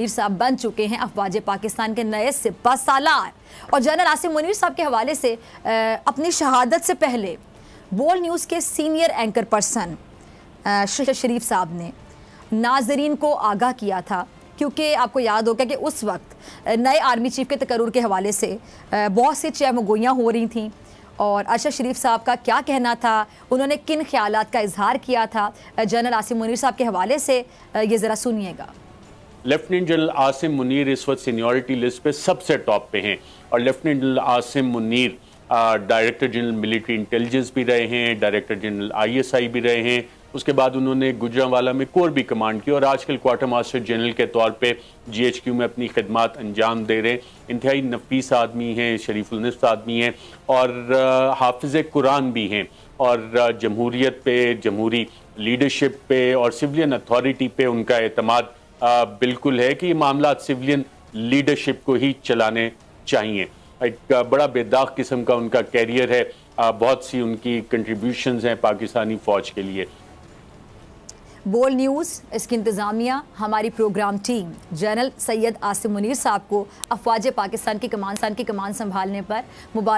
मुनीर साहब बन चुके हैं अफवाज पाकिस्तान के नए सिपा सालार और जनरल आसिफ मुनीर साहब के हवाले से आ, अपनी शहादत से पहले बोल न्यूज़ के सीनियर एंकर पर्सन शरीफ साहब ने नाजरीन को आगाह किया था क्योंकि आपको याद होगा कि उस वक्त नए आर्मी चीफ के तकरूर के हवाले से बहुत सी चैमगोइयाँ हो रही थी और अरशद शरीफ साहब का क्या कहना था उन्होंने किन ख्याल का इजहार किया था जनरल आसिम मुनीर साहब के हवाले से ये ज़रा सुनिएगा लेफ्टिनेंट जनरल आसिम मुनीर इस वक्त सीनियरिटी लिस्ट पे सबसे टॉप पे हैं और lieutenant general Asim Munir director general military intelligence भी रहे हैं डायरेक्टर जनरल आईएसआई भी रहे हैं उसके बाद उन्होंने गुजरावाला में कोर भी कमांड की और आजकल क्वार्टर मास्टर जनरल के तौर पे जीएचक्यू में अपनी खदमात अंजाम दे रहे हैं इंतहाई नफीस आदमी हैं शरीफुलनफ्स आदमी हैं और हाफिज कुरान भी हैं और जमहूरीत पे जमहूरी लीडरशिप पे और सिविलियन अथॉरिटी पे उनका अतमाद बिल्कुल है कि ये मामला सिविलियन लीडरशिप को ही चलाने चाहिए एक बड़ा बेदाग किस्म का उनका कैरियर है बहुत सी उनकी कंट्रीब्यूशंस हैं पाकिस्तानी फ़ौज के लिए बोल न्यूज़ इसकी इंतज़ामिया हमारी programme team general Syed Asim Munir साहब को अफवाज पाकिस्तान की कमान सान की कमान संभालने पर मुबारक